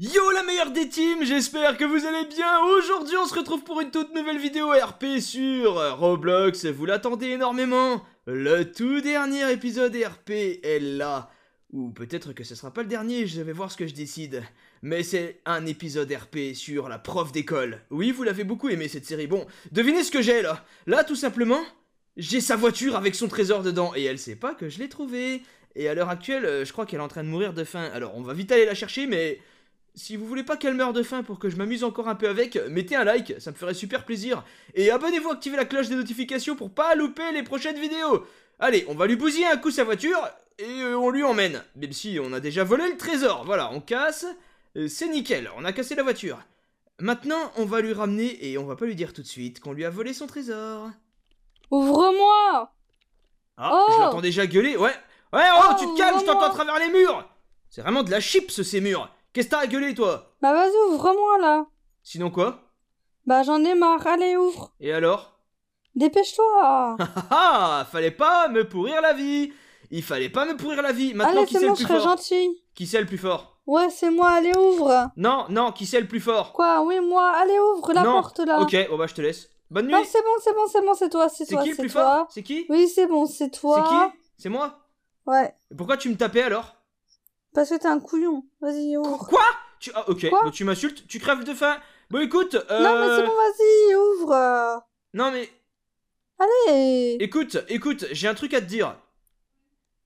Yo la meilleure des teams, j'espère que vous allez bien. Aujourd'hui on se retrouve pour une toute nouvelle vidéo RP sur Roblox, vous l'attendez énormément. Le tout dernier épisode RP est là. Ou peut-être que ce sera pas le dernier, je vais voir ce que je décide. Mais c'est un épisode RP sur la prof d'école. Oui, vous l'avez beaucoup aimé cette série. Bon, devinez ce que j'ai là. Là tout simplement, j'ai sa voiture avec son trésor dedans et elle sait pas que je l'ai trouvé. Et à l'heure actuelle, euh, je crois qu'elle est en train de mourir de faim. Alors on va vite aller la chercher mais... Si vous voulez pas qu'elle meure de faim pour que je m'amuse encore un peu avec, mettez un like, ça me ferait super plaisir. Et abonnez-vous, activez la cloche des notifications pour pas louper les prochaines vidéos. Allez, on va lui bousiller un coup sa voiture et euh, on lui emmène. Même si on a déjà volé le trésor, voilà, on casse. Euh, c'est nickel, on a cassé la voiture. Maintenant, on va lui ramener et on va pas lui dire tout de suite qu'on lui a volé son trésor. Ouvre-moi ah, oh je l'entends déjà gueuler, ouais. Ouais, oh, tu te oh, calmes, je t'entends à travers les murs C'est vraiment de la chips, ces murs Qu'est-ce que t'as à gueuler, toi Bah vas-y, ouvre-moi là Sinon quoi Bah j'en ai marre, allez, ouvre Et alors Dépêche-toi ah, ah, ah Fallait pas me pourrir la vie Il fallait pas me pourrir la vie Maintenant, Allez, qui c'est le plus fort gentil Qui c'est le plus fort Ouais, c'est moi, allez, ouvre Non, non, qui c'est le plus fort Quoi Oui, moi, allez, ouvre la porte là Ok, bon bah je te laisse. Bonne nuit Non, c'est bon, c'est bon, c'est bon, c'est toi, c'est C'est qui le c'est plus fort C'est qui Oui, c'est bon, c'est toi. C'est qui C'est moi Ouais. Pourquoi tu me tapais alors parce que t'es un couillon. Vas-y, ouvre Quoi tu... Ah, ok, tu m'insultes, tu crèves de faim. Bon, écoute. Euh... Non, mais c'est bon, vas-y, ouvre. Non, mais. Allez Écoute, écoute, j'ai un truc à te dire.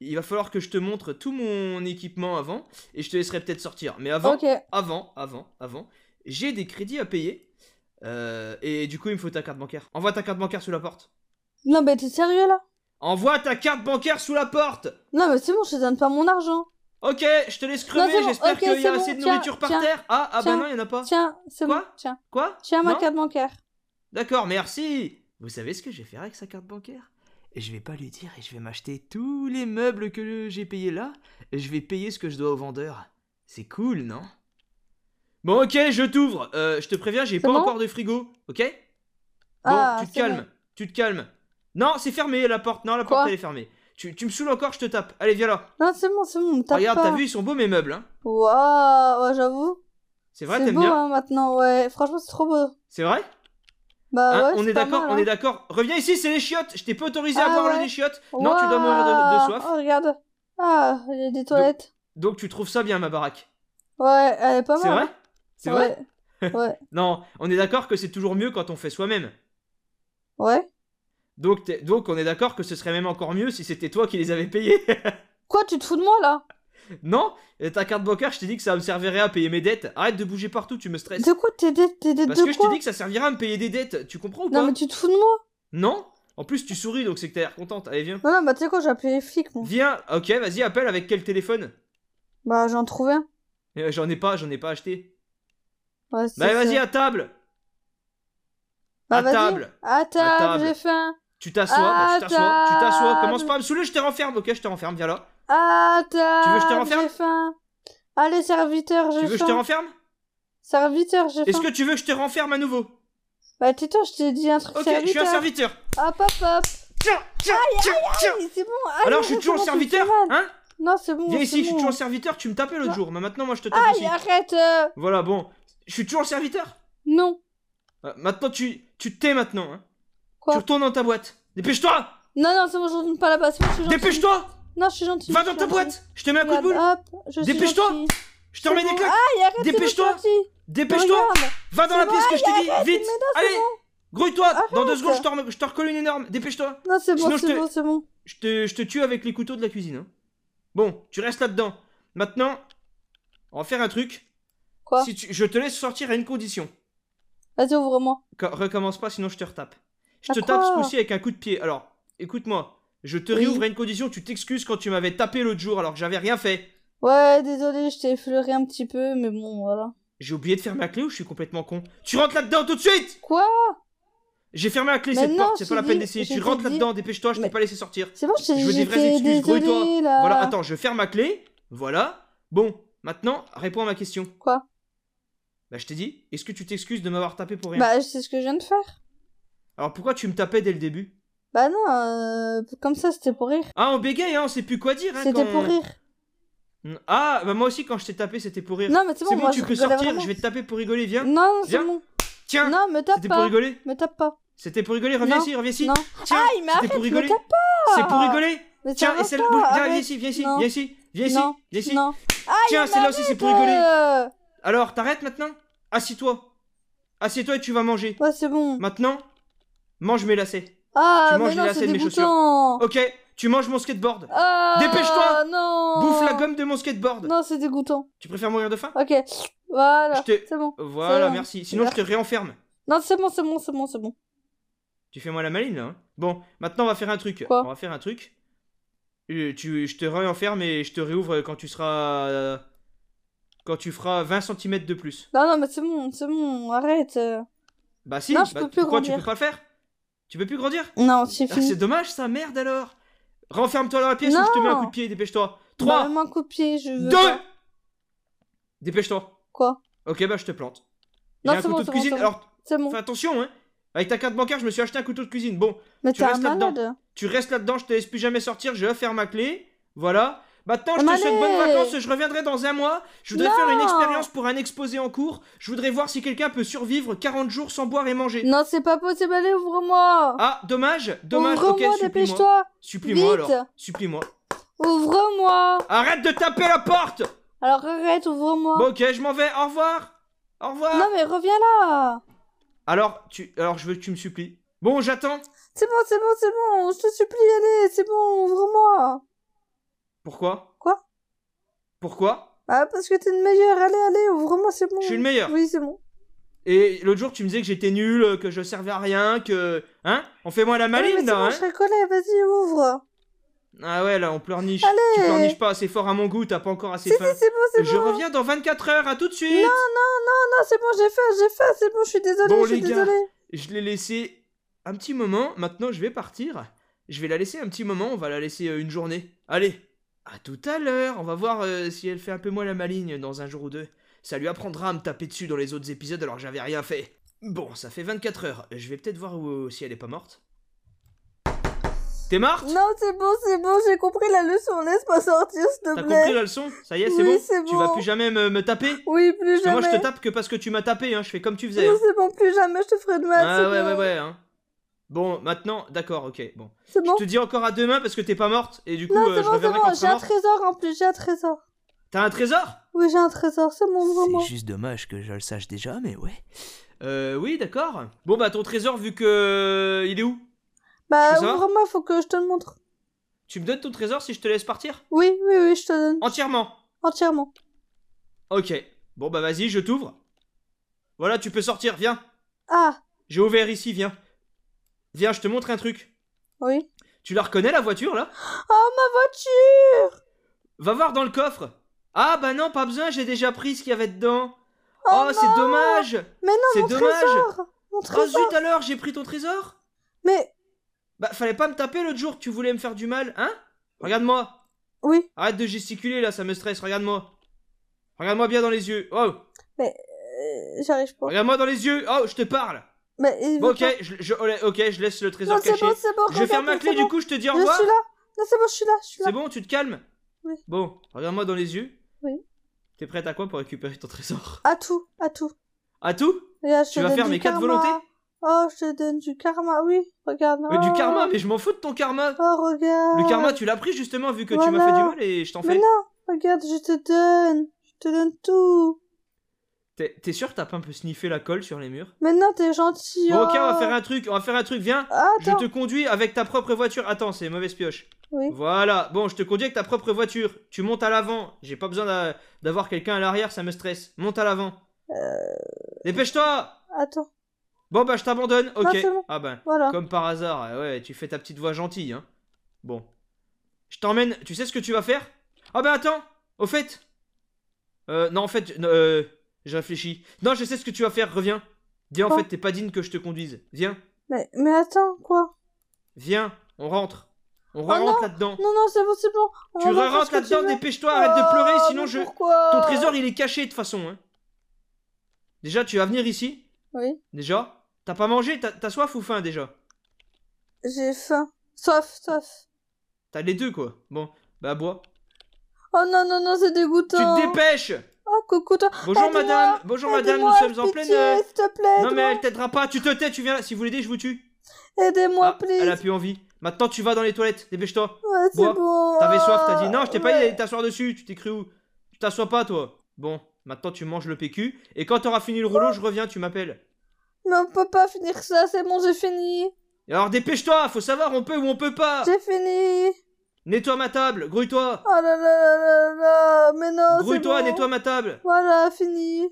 Il va falloir que je te montre tout mon équipement avant et je te laisserai peut-être sortir. Mais avant, avant, avant, avant, j'ai des crédits à payer euh, et du coup il me faut ta carte bancaire. Envoie ta carte bancaire sous la porte. Non mais t'es sérieux là Envoie ta carte bancaire sous la porte Non mais c'est bon, je te donne pas mon argent. Ok, je te laisse crever, j'espère qu'il y a assez de nourriture par terre. Ah, ah bah non, il n'y en a pas. Tiens, c'est bon, tiens. Quoi Tiens ma carte bancaire. D'accord, merci. Vous savez ce que je vais faire avec sa carte bancaire et je vais pas lui dire et je vais m'acheter tous les meubles que j'ai payés là et je vais payer ce que je dois au vendeur. C'est cool, non Bon, ok, je t'ouvre. Euh, je te préviens, j'ai pas encore de frigo, ok Bon, ah, tu te calmes, tu te calmes. Non, c'est fermé la porte. Non, la porte elle est fermée. Tu, me saoules encore, je te tape. Allez, viens là. Non, c'est bon, c'est bon, tape Regarde, t'as vu, ils sont beaux mes meubles, hein. Waouh, ouais, j'avoue. C'est vrai, t'aimes bien. bien. Hein, beau maintenant, ouais. Franchement, c'est trop beau. C'est vrai Bah hein, ouais. On est, d'accord, on est hein. d'accord. Reviens ici, c'est les chiottes. Je t'ai pas autorisé à voir ah le les chiottes. Non, tu dois mourir de, de soif. Oh, regarde. Ah, il y a des toilettes. Donc, tu trouves ça bien, ma baraque Ouais, elle est pas mal. C'est vrai C'est vrai Ouais. non, on est d'accord que c'est toujours mieux quand on fait soi-même. Ouais. Donc, donc on est d'accord que ce serait même encore mieux si c'était toi qui les avais payés. Quoi, tu te fous de moi là non, ta carte bancaire, je t'ai dit que ça me servirait à payer mes dettes. Arrête de bouger partout, tu me stresses. De quoi tes dettes, Parce que je t'ai dit que ça servira à me payer des dettes, tu comprends ou pas Non, mais tu te fous de moi Non En plus, tu souris donc c'est que t'as l'air contente. Allez, viens. Non, bah tu sais quoi, j'ai appelé les flics, Viens, ok, vas-y, appelle avec quel téléphone Bah, j'en trouvais un. Euh, j'en ai pas, j'en ai pas acheté. bah, vas-y, à table bah, à, table. à table table, j'ai faim bah, tu t'assois, tu t'assois, tu t'assois, commence pas à me saouler, je te renferme, ok, je te renferme, viens là. Ah, Tu veux que je te renferme Allez, serviteur, je Tu veux que je te renferme Serviteur, je Est-ce que tu veux que je te renferme à nouveau Bah, toi, je t'ai dit un truc Ok, je suis un serviteur. Hop, hop, hop. Tiens, tiens, tiens, tiens. C'est bon, Alors, je suis toujours serviteur, hein non, c'est bon. Viens ici, je suis toujours serviteur, tu me tapais l'autre jour, mais maintenant moi je te tape Aïe, arrête Voilà, bon. Je suis toujours serviteur Non. Euh, maintenant tu tu t'es maintenant, hein. Tu retournes dans ta boîte. Dépêche-toi Non, non, c'est bon, je retourne pas là-bas. Dépêche-toi Non, je suis gentil. Va dans ta boîte Je te mets un coup de boule Dépêche-toi Je te remets des claques Dépêche-toi Dépêche-toi Va dans la pièce que je t'ai dit Vite Allez Grouille-toi Dans deux secondes, je te recolle une énorme Dépêche-toi Non, c'est bon, c'est bon, c'est bon. Je te tue avec les couteaux de la cuisine. Hein. Bon, tu restes là-dedans. Maintenant, on va faire un truc. Quoi si tu... Je te laisse sortir à une condition. Vas-y, ouvre-moi. Recommence pas, sinon je te retape. Je te tape ce coup-ci avec un coup de pied. Alors, écoute-moi. Je te réouvre à une condition, tu t'excuses quand tu m'avais tapé l'autre jour alors que j'avais rien fait. Ouais, désolé, je t'ai effleuré un petit peu, mais bon, voilà. J'ai oublié de fermer la clé ou je suis complètement con Tu rentres là-dedans tout de suite Quoi J'ai fermé la clé, cette porte, c'est pas la peine d'essayer. Tu rentres là-dedans, dépêche-toi, je t'ai pas laissé sortir. C'est bon, je t'ai Je veux excuses, Voilà, attends, je ferme ma clé. Voilà. Bon, maintenant, réponds à ma question. Quoi Bah, je t'ai dit, est-ce que tu t'excuses de m'avoir tapé pour rien Bah, c'est ce que je viens de faire. Alors pourquoi tu me tapais dès le début Bah non, euh, comme ça c'était pour rire. Ah, on bégaye, hein, on sait plus quoi dire. Hein, c'était pour rire. Ah, bah moi aussi quand je t'ai tapé c'était pour rire. Non, mais c'est bon, bon tu peux sortir, je vais te taper pour rigoler, viens. Non, c'est bon. Tiens, non, me tape pas. C'était pour rigoler Me tape pas. C'était pour rigoler, reviens ici, reviens ici. Non. Tiens, Aïe, ah, mais pour rigoler. me tape pas. C'est pour rigoler. Tiens, et celle... Tiens viens ici, viens ici, viens ici, viens ici, viens ici. Tiens, celle-là aussi c'est pour rigoler. Alors, t'arrêtes maintenant Assieds-toi. Assieds-toi et tu vas manger. Ouais, c'est bon. Maintenant, Mange mes lacets. Ah, tu manges non, Ok, tu manges mon skateboard. Ah, Dépêche-toi non Bouffe la gomme de mon skateboard. Non, c'est dégoûtant. Tu préfères mourir de faim Ok, voilà, c'est bon. Voilà, merci. Sinon, je te réenferme. Non, c'est bon, c'est bon, c'est bon, c'est bon. Tu fais moi la maline, là. Hein bon, maintenant, on va faire un truc. Quoi on va faire un truc. Euh, tu, je te réenferme et je te réouvre quand tu seras... Euh, quand tu feras 20 cm de plus. Non, non, mais c'est bon, c'est bon, arrête. Bah si, non, bah, peux tu peux pas le faire tu peux plus grandir Non, c'est ah, c'est dommage ça, merde alors. Renferme-toi dans la pièce ou je te mets un coup de pied, dépêche-toi. 3 bah, un coup de pied, je veux. 2 Dépêche-toi. Quoi Ok, bah je te plante. Non, c'est bon, couteau de cuisine. Bon, alors, fais attention, hein. Avec ta carte bancaire, je me suis acheté un couteau de cuisine. Bon, tu restes là-dedans. Tu restes là-dedans, je te laisse plus jamais sortir, je vais faire ma clé. Voilà. Bah, Maintenant, je te souhaite bonnes vacances, je reviendrai dans un mois. Je voudrais faire une expérience pour un exposé en cours. Je voudrais voir si quelqu'un peut survivre 40 jours sans boire et manger. Non, c'est pas possible, allez, ouvre-moi. Ah, dommage, dommage, ouvre ok, dépêche-toi. Supplie-moi alors, supplie-moi. Ouvre-moi. Arrête de taper la porte. Alors arrête, ouvre-moi. Bon, ok, je m'en vais, au revoir. Au revoir. Non, mais reviens là. Alors, tu, alors je veux que tu me supplies. Bon, j'attends. C'est bon, c'est bon, c'est bon, je te supplie, allez, c'est bon, ouvre-moi. Pourquoi Quoi Pourquoi Ah, parce que t'es une meilleure. allez, allez, ouvre-moi, oh, c'est bon. Je suis le meilleur. Oui, c'est bon. Et l'autre jour, tu me disais que j'étais nul, que je servais à rien, que. Hein On fait moi la maline, ouais, là, bon, hein je vas-y, ouvre. Ah ouais, là, on pleurniche. Allez. Tu pleurniches pas assez fort à mon goût, t'as pas encore assez faim. Si, c'est bon, c'est bon. Je reviens dans 24 heures, à tout de suite. Non, non, non, non, c'est bon, j'ai faim, j'ai faim, c'est bon, je suis désolé, je suis désolé. Je l'ai laissé un petit moment, maintenant je vais partir. Je vais la laisser un petit moment, on va la laisser euh, une journée. Allez, à tout à l'heure, on va voir euh, si elle fait un peu moins la maligne dans un jour ou deux. Ça lui apprendra à me taper dessus dans les autres épisodes alors que j'avais rien fait. Bon, ça fait 24 heures, je vais peut-être voir où, euh, si elle est pas morte. T'es morte Non, c'est bon, c'est bon, j'ai compris la leçon, laisse moi sortir, s'il te plaît. T'as compris la leçon Ça y est, c'est oui, bon. bon Tu vas plus jamais me, taper Oui, plus jamais. moi, je te tape que parce que tu m'as tapé, hein. je fais comme tu faisais. Non, hein. c'est bon, plus jamais, je te ferai de mal. Ah, ouais, ouais, ouais, ouais, hein. Bon, maintenant, d'accord, ok, bon. bon. Je te dis encore à demain parce que t'es pas morte et du coup, non, euh, bon, c'est bon. J'ai un trésor en plus, j'ai un trésor. T'as un trésor Oui, j'ai un trésor, c'est mon vraiment C'est juste dommage que je le sache déjà, mais ouais. Euh, oui, d'accord. Bon, bah, ton trésor, vu que. Euh, il est où Bah, ouvre-moi, faut que je te le montre. Tu me donnes ton trésor si je te laisse partir Oui, oui, oui, je te donne. Entièrement Entièrement. Ok. Bon, bah, vas-y, je t'ouvre. Voilà, tu peux sortir, viens. Ah J'ai ouvert ici, viens. Viens, je te montre un truc. Oui. Tu la reconnais la voiture là Oh ma voiture Va voir dans le coffre. Ah bah non, pas besoin, j'ai déjà pris ce qu'il y avait dedans. Oh, oh c'est dommage. Mais non, c'est dommage. mon oh, trésor. Oh zut alors, j'ai pris ton trésor Mais bah fallait pas me taper l'autre jour, tu voulais me faire du mal, hein Regarde-moi. Oui. Arrête de gesticuler là, ça me stresse, regarde-moi. Regarde-moi bien dans les yeux. Oh. Mais euh, j'arrive pas. Regarde-moi dans les yeux. Oh, je te parle ok, je, oh ok, je laisse le trésor caché. je ferme ma clé, du coup, je te dis au Je suis là. Non, c'est bon, je suis là. C'est bon, tu te calmes Oui. Bon, regarde-moi dans les yeux. Oui. T'es prête à quoi pour récupérer ton trésor À tout, à tout. À tout je Tu vas faire mes quatre volontés Oh, je te donne du karma, oui. Regarde. Mais Du oh. karma, mais je m'en fous de ton karma Oh, regarde. Le karma, tu l'as pris justement vu que tu m'as fait du mal et je t'en fais, Mais non, regarde, je te donne. Je te donne tout. T'es sûr que t'as pas un peu sniffé la colle sur les murs Maintenant t'es gentil. ok, on va hein. faire un truc, on va faire un truc. Viens, je te conduis avec ta propre voiture. Attends, c'est mauvaise pioche. Oui. Voilà, bon, je te conduis avec ta propre voiture. Tu montes à l'avant. J'ai pas besoin d'avoir quelqu'un à l'arrière, ça me stresse. Monte à l'avant. Euh... Dépêche-toi Attends. Bon, bah, je t'abandonne. Ok. Ah, ben, voilà. comme par hasard, eh ouais, tu fais ta petite voix gentille. Hein. Bon. Je t'emmène, tu sais ce que tu vas faire Ah, ben, attends, au fait. Euh, non, en fait, euh. Je réfléchis. Non, je sais ce que tu vas faire, reviens. Viens, en fait, t'es pas digne que je te conduise. Viens. Mais, mais attends, quoi Viens, on rentre. On oh rentre là-dedans. Non, non, c'est bon, c'est bon. tu rentres là-dedans, dépêche-toi, arrête de pleurer, oh, sinon je. Ton trésor, il est caché de toute façon. Hein. Déjà, tu vas venir ici Oui. Déjà T'as pas mangé T'as soif ou faim déjà J'ai faim. Soif, soif. T'as les deux, quoi. Bon, bah, bois. Oh non, non, non, c'est dégoûtant. Tu te dépêches Oh, coucou toi. Bonjour madame, bonjour madame, nous sommes en pleine. Euh, s'il Non mais elle t'aidera pas, tu te tais, tu viens Si vous l'aidez, je vous tue. Aidez-moi, please. Ah, elle a plus envie. Maintenant, tu vas dans les toilettes, dépêche-toi. Ouais, c'est bon. T'avais soif, t'as dit non, je t'ai pas dit t'asseoir dessus, tu t'es cru où Tu t'assois pas, toi. Bon, maintenant tu manges le PQ, et quand t'auras fini le rouleau, je reviens, tu m'appelles. Mais on peut pas finir ça, c'est bon, j'ai fini. Alors dépêche-toi, faut savoir on peut ou on peut pas. C'est fini. Nettoie ma table, grouille-toi. Oh là là là Grouille-toi, nettoie ma table. Voilà, fini.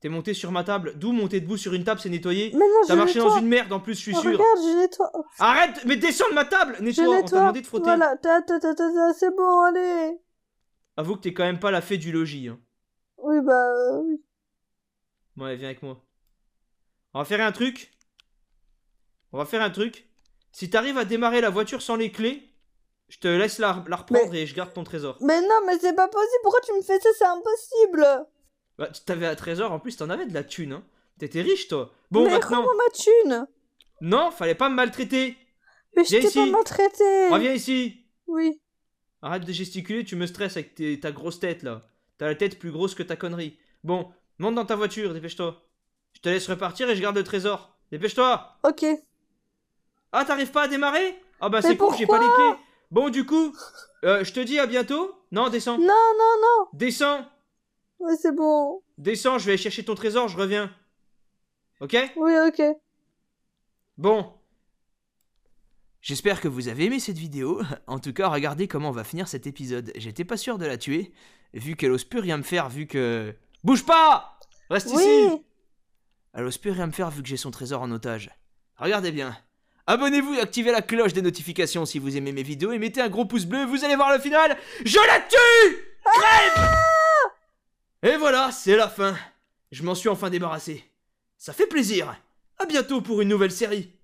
T'es monté sur ma table, d'où monter debout sur une table, c'est nettoyer. Mais non, T'as marché dans une merde en plus, je suis oh, sûr. Arrête, mais descends de ma table, nettoie. On t'a demandé de frotter. Voilà, c'est bon, allez. Avoue que t'es quand même pas la fée du logis. Hein. Oui, bah. Euh, bon, viens avec moi. On va faire un truc. On va faire un truc. Si t'arrives à démarrer la voiture sans les clés, je te laisse la, reprendre et je garde ton trésor. Mais non, mais c'est pas possible. Pourquoi tu me fais ça C'est impossible. Bah, t'avais un trésor. En plus, t'en avais de la thune. Hein. T'étais riche, toi. Bon, mais rends-moi ma thune. Non, fallait pas me maltraiter. Mais je t'ai pas maltraité. Reviens ah, ici. Oui. Arrête de gesticuler. Tu me stresses avec ta grosse tête là. T'as la tête plus grosse que ta connerie. Bon, monte dans ta voiture. Dépêche-toi. Je te laisse repartir et je garde le trésor. Dépêche-toi. Ok. Ah, t'arrives pas à démarrer Ah bah c'est con, j'ai pas les clés. Bon, du coup, euh, je te dis à bientôt. Non, descends. Non, non, non. Descends. Ouais, c'est bon. Descends, je vais aller chercher ton trésor, je reviens. Ok Oui, ok. Bon. J'espère que vous avez aimé cette vidéo. En tout cas, regardez comment on va finir cet épisode. J'étais pas sûr de la tuer, vu qu'elle ose plus rien me faire, vu que... Bouge pas Reste ici Elle ose plus rien me faire, vu que j'ai son trésor en otage. Regardez bien. Abonnez-vous et activez la cloche des notifications si vous aimez mes vidéos et mettez un gros pouce bleu, vous allez voir le final Je la tue Crève ah Et voilà, c'est la fin. Je m'en suis enfin débarrassé. Ça fait plaisir. À bientôt pour une nouvelle série.